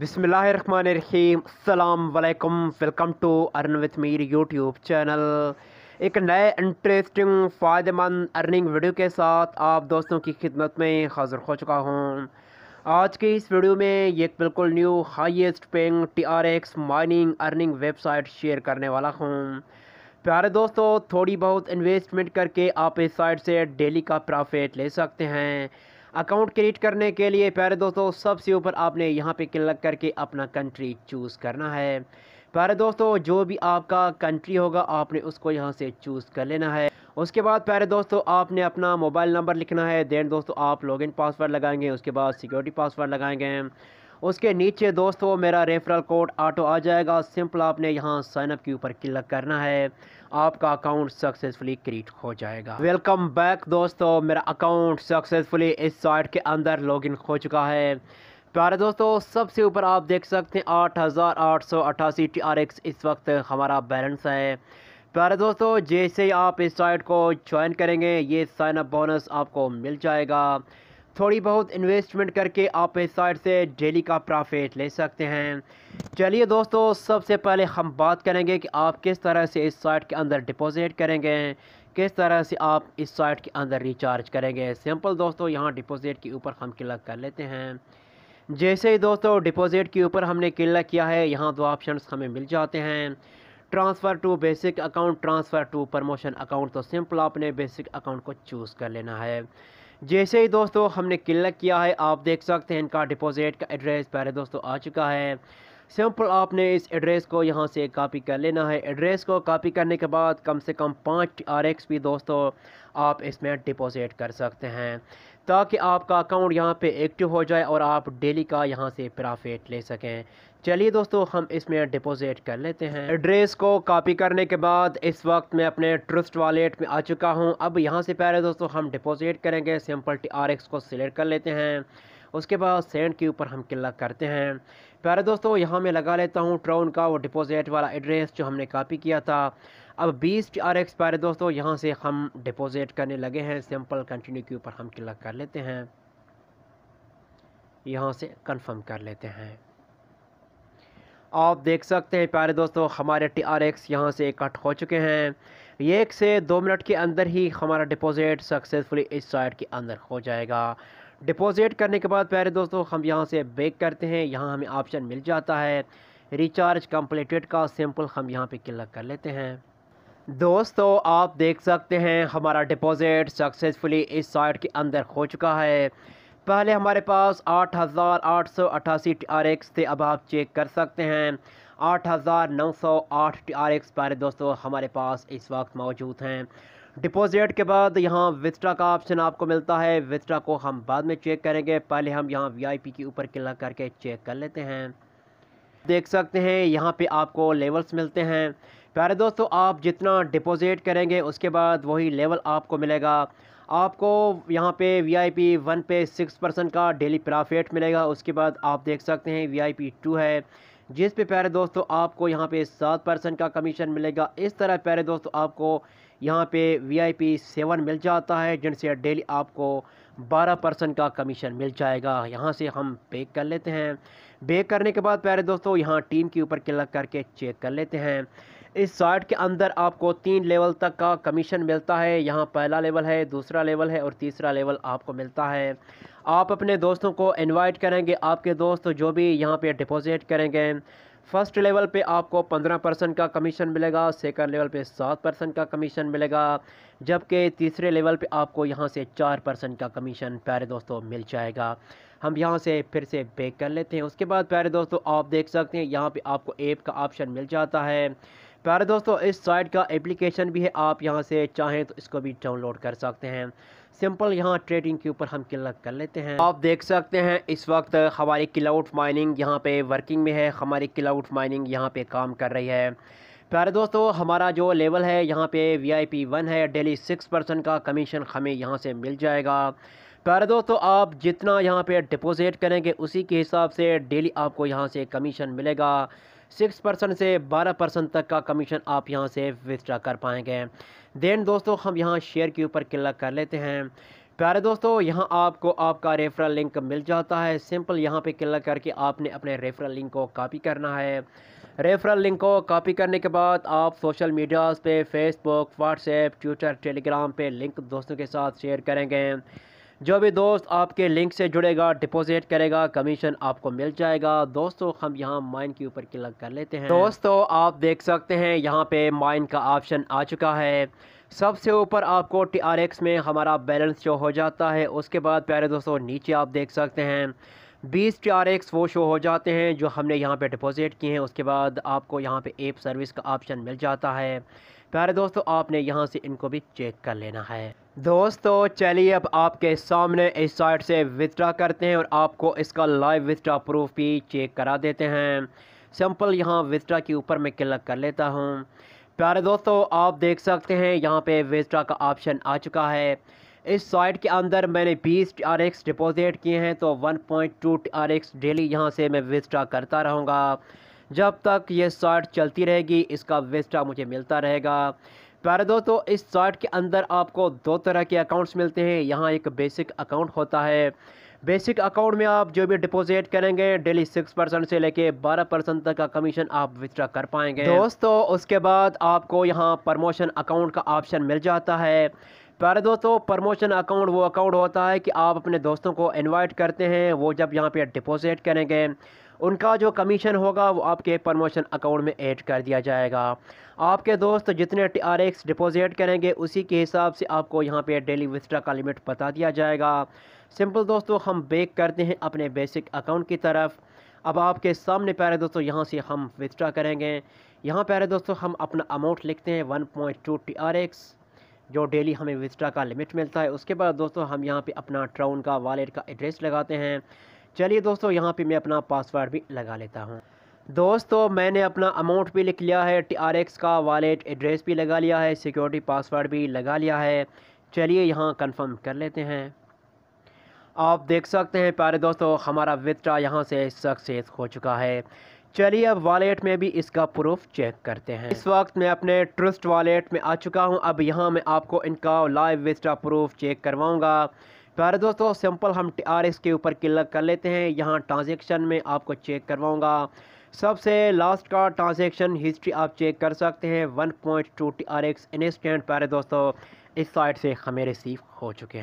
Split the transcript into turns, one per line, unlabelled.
बिसमीम वालेकुम welcome to earn with Mir YouTube channel एक नए इंटरेस्टिंग फ़ायदेमंद अर्निंग वीडियो के साथ आप दोस्तों की खिदमत में हाज़िर हो चुका हूँ आज की इस वीडियो में एक बिल्कुल new highest R TRX mining earning website share करने वाला हूँ प्यारे दोस्तों थोड़ी बहुत इन्वेस्टमेंट करके आप इस साइट से डेली का प्रॉफिट ले सकते हैं अकाउंट क्रिएट करने के लिए प्यारे दोस्तों सबसे ऊपर आपने यहाँ पे क्लिक करके अपना कंट्री चूज़ करना है प्यारे दोस्तों जो भी आपका कंट्री होगा आपने उसको यहाँ से चूज़ कर लेना है उसके बाद प्यारे दोस्तों आपने अपना मोबाइल नंबर लिखना है देन दोस्तों आप लॉगिन पासवर्ड लगाएंगे उसके बाद सिक्योरिटी पासवर्ड लगाएंगे उसके नीचे दोस्तों मेरा रेफरल कोड ऑटो आ जाएगा सिंपल आपने यहाँ साइनअप के ऊपर क्लिक करना है आपका अकाउंट सक्सेसफुली क्रिएट हो जाएगा वेलकम बैक दोस्तों मेरा अकाउंट सक्सेसफुली इस साइट के अंदर लॉगिन हो चुका है प्यारे दोस्तों सबसे ऊपर आप देख सकते हैं आठ हज़ार आठ सौ अट्ठासी टी आर एक्स इस वक्त हमारा बैलेंस है प्यारे दोस्तों जैसे ही आप इस साइट को ज्वाइन करेंगे ये साइनअप बोनस आपको मिल जाएगा थोड़ी बहुत इन्वेस्टमेंट करके आप इस साइड से डेली का प्रॉफिट ले सकते हैं चलिए दोस्तों सबसे पहले हम बात करेंगे कि आप किस तरह से इस साइट के अंदर डिपॉजिट करेंगे किस तरह से आप इस साइट के अंदर रिचार्ज करेंगे सिंपल दोस्तों यहाँ डिपॉजिट के ऊपर हम क्लिक कर लेते हैं जैसे ही दोस्तों डिपॉजिट के ऊपर हमने क्लिक किया है यहाँ दो ऑप्शन हमें मिल जाते हैं transfer to basic account transfer to promotion account तो सिंपल आपने बेसिक अकाउंट को चूज़ कर लेना है जैसे ही दोस्तों हमने क्लिक किया है आप देख सकते हैं इनका डिपॉजिट का एड्रेस पहले दोस्तों आ चुका है सिंपल आपने इस एड्रेस को यहाँ से कॉपी कर लेना है एड्रेस को कॉपी करने के बाद कम से कम पाँच आर एक्स भी दोस्तों आप इसमें डिपॉजिट कर सकते हैं ताकि आपका अकाउंट यहाँ पे एक्टिव हो जाए और आप डेली का यहाँ से प्रॉफिट ले सकें चलिए दोस्तों हम इसमें डिपॉजिट कर लेते हैं एड्रेस को कॉपी करने के बाद इस वक्त मैं अपने ट्रस्ट वॉलेट में आ चुका हूँ अब यहाँ से पहले दोस्तों हम डिपॉजिट करेंगे सिंपल टी आर एक्स को सिलेक्ट कर लेते हैं उसके बाद सेंड के ऊपर हम क्लिक करते हैं प्यारे दोस्तों यहाँ मैं लगा लेता हूँ ट्राउन का वो डिपॉजिट वाला एड्रेस जो हमने कॉपी किया था अब बीस टी आर एक्स प्यारे दोस्तों यहाँ से हम डिपॉजिट करने लगे हैं सिंपल कंटिन्यू के ऊपर हम क्लिक कर लेते हैं यहाँ से कंफर्म कर लेते हैं आप देख सकते हैं प्यारे दोस्तों हमारे टी आर एक्स यहाँ से कट हो चुके हैं एक से दो मिनट के अंदर ही हमारा डिपॉजिट सक्सेसफुली इस साइड के अंदर हो जाएगा डिपॉजिट करने के बाद प्यारे दोस्तों हम यहाँ से बेक करते हैं यहाँ हमें ऑप्शन मिल जाता है रिचार्ज कम्प्लीटेड का सिंपल हम यहाँ पे क्लिक कर लेते हैं दोस्तों आप देख सकते हैं हमारा डिपॉज़िट सक्सेसफुली इस साइट के अंदर हो चुका है पहले हमारे पास आठ हज़ार आठ सौ अट्ठासी टी आर एक्स थे अब आप चेक कर सकते हैं आठ हज़ार नौ सौ आठ टी आर एक्स दोस्तों हमारे पास इस वक्त मौजूद हैं डिपॉजिट के बाद यहाँ विस्टा का ऑप्शन आपको मिलता है विस्टा को हम बाद में चेक करेंगे पहले हम यहाँ वीआईपी के ऊपर क्लिक करके चेक कर लेते हैं देख सकते हैं यहाँ पे आपको लेवल्स मिलते हैं प्यारे दोस्तों आप जितना डिपॉजिट करेंगे उसके बाद वही लेवल आपको मिलेगा आपको यहाँ पे वी आई पी वन पे सिक्स परसेंट का डेली प्रॉफिट मिलेगा उसके बाद आप देख सकते हैं वी आई पी टू है जिस पे प्यारे दोस्तों आपको यहाँ पे सात परसेंट का कमीशन मिलेगा इस तरह प्यारे दोस्तों आपको यहाँ पे वीआईपी सेवन मिल जाता है जिनसे डेली आपको बारह परसेंट का कमीशन मिल जाएगा यहाँ से हम पेक कर लेते हैं पेक करने के बाद प्यारे दोस्तों यहाँ टीम के ऊपर क्लिक करके चेक कर लेते हैं इस साइट के अंदर आपको तीन लेवल तक का कमीशन मिलता है यहाँ पहला लेवल है दूसरा लेवल है और तीसरा लेवल आपको मिलता है आप अपने दोस्तों को इनवाइट करेंगे आपके दोस्त जो भी यहाँ पे डिपॉजिट करेंगे फर्स्ट लेवल पे आपको पंद्रह परसेंट का कमीशन मिलेगा सेकंड लेवल पे सात परसेंट का कमीशन मिलेगा जबकि तीसरे लेवल पे आपको यहाँ से चार परसेंट का कमीशन प्यारे दोस्तों मिल जाएगा हम यहाँ से फिर से बेक कर लेते हैं उसके बाद प्यारे दोस्तों आप देख सकते हैं यहाँ पे आपको ऐप का ऑप्शन मिल जाता है प्यारे दोस्तों इस साइट का एप्लीकेशन भी है आप यहाँ से चाहें तो इसको भी डाउनलोड कर सकते हैं सिंपल यहाँ ट्रेडिंग के ऊपर हम क्लिक कर लेते हैं आप देख सकते हैं इस वक्त हमारी क्लाउड माइनिंग यहाँ पे वर्किंग में है हमारी क्लाउड माइनिंग यहाँ पे काम कर रही है प्यारे दोस्तों हमारा जो लेवल है यहाँ पे वी आई पी वन है डेली सिक्स परसेंट का कमीशन हमें यहाँ से मिल जाएगा प्यारे दोस्तों आप जितना यहाँ पे डिपोज़िट करेंगे उसी के हिसाब से डेली आपको यहाँ से कमीशन मिलेगा सिक्स परसेंट से बारह परसेंट तक का कमीशन आप यहाँ से विथड्रा कर पाएंगे देन दोस्तों हम यहाँ शेयर के ऊपर क्लिक कर लेते हैं प्यारे दोस्तों यहाँ आपको आपका रेफरल लिंक मिल जाता है सिंपल यहाँ पे क्लिक करके आपने अपने रेफरल लिंक को कॉपी करना है रेफरल लिंक को कॉपी करने के बाद आप सोशल मीडियाज़ पर फेसबुक व्हाट्सएप ट्विटर टेलीग्राम पर लिंक दोस्तों के साथ शेयर करेंगे जो भी दोस्त आपके लिंक से जुड़ेगा डिपॉजिट करेगा कमीशन आपको मिल जाएगा दोस्तों हम यहाँ माइन के ऊपर क्लिक कर लेते हैं दोस्तों आप देख सकते हैं यहाँ पे माइन का ऑप्शन आ चुका है सबसे ऊपर आपको टी आर एक्स में हमारा बैलेंस शो हो जाता है उसके बाद प्यारे दोस्तों नीचे आप देख सकते हैं बीस टी आर एक्स वो शो हो जाते हैं जो हमने यहाँ पे डिपॉजिट किए हैं उसके बाद आपको यहाँ पे एप सर्विस का ऑप्शन मिल जाता है प्यारे दोस्तों आपने यहाँ से इनको भी चेक कर लेना है दोस्तों चलिए अब आपके सामने इस साइट से विथड्रा करते हैं और आपको इसका लाइव विथड्रा प्रूफ भी चेक करा देते हैं सिंपल यहाँ विथड्रा के ऊपर मैं क्लिक कर लेता हूँ प्यारे दोस्तों आप देख सकते हैं यहाँ पे विथड्रा का ऑप्शन आ चुका है इस साइट के अंदर मैंने 20 टी डिपॉजिट किए हैं तो 1.2 पॉइंट डेली यहाँ से मैं विथड्रा करता रहूँगा जब तक ये साइट चलती रहेगी इसका विथड्रा मुझे मिलता रहेगा प्यारे दोस्तों इस चार्ट के अंदर आपको दो तरह के अकाउंट्स मिलते हैं यहाँ एक बेसिक अकाउंट होता है बेसिक अकाउंट में आप जो भी डिपॉजिट करेंगे डेली सिक्स परसेंट से लेके बारह परसेंट तक का कमीशन आप विथड्रा कर पाएंगे दोस्तों उसके बाद आपको यहाँ प्रमोशन अकाउंट का ऑप्शन मिल जाता है प्यारे दोस्तों प्रमोशन अकाउंट वो अकाउंट होता है कि आप अपने दोस्तों को इनवाइट करते हैं वो जब यहाँ पे डिपॉजिट करेंगे उनका जो कमीशन होगा वो आपके प्रमोशन अकाउंट में ऐड कर दिया जाएगा आपके दोस्त जितने टी आर एक्स डिपॉजिट करेंगे उसी के हिसाब से आपको यहाँ पे डेली विस्ट्रा का लिमिट बता दिया जाएगा सिंपल दोस्तों हम बेक करते हैं अपने बेसिक अकाउंट की तरफ अब आपके सामने प्यारे दोस्तों यहाँ से हम विस्ट्रा करेंगे यहाँ प्यारे दोस्तों हम अपना अमाउंट लिखते हैं one point two T R X जो डेली हमें विस्टा का लिमिट मिलता है उसके बाद दोस्तों हम यहाँ पे अपना ट्राउन का वॉलेट का एड्रेस लगाते हैं चलिए दोस्तों यहाँ पे मैं अपना पासवर्ड भी लगा लेता हूँ दोस्तों मैंने अपना अमाउंट भी लिख लिया है टी आर एक्स का वॉलेट एड्रेस भी लगा लिया है सिक्योरिटी पासवर्ड भी लगा लिया है चलिए यहाँ कन्फर्म कर लेते हैं आप देख सकते हैं प्यारे दोस्तों हमारा वित्रा यहाँ से सक्सेस हो चुका है चलिए अब वॉलेट में भी इसका प्रूफ चेक करते हैं इस वक्त मैं अपने ट्रस्ट वॉलेट में आ चुका हूं अब यहां मैं आपको इनका लाइव विस्टा प्रूफ चेक करवाऊंगा प्यारे दोस्तों सिंपल हम टी आर के ऊपर क्लिक कर लेते हैं यहाँ ट्रांजेक्शन में आपको चेक करवाऊँगा सबसे लास्ट का ट्रांजेक्शन हिस्ट्री आप चेक कर सकते हैं one point two T R X instant प्यारे दोस्तों इस साइट से हमें रिसीव हो चुके हैं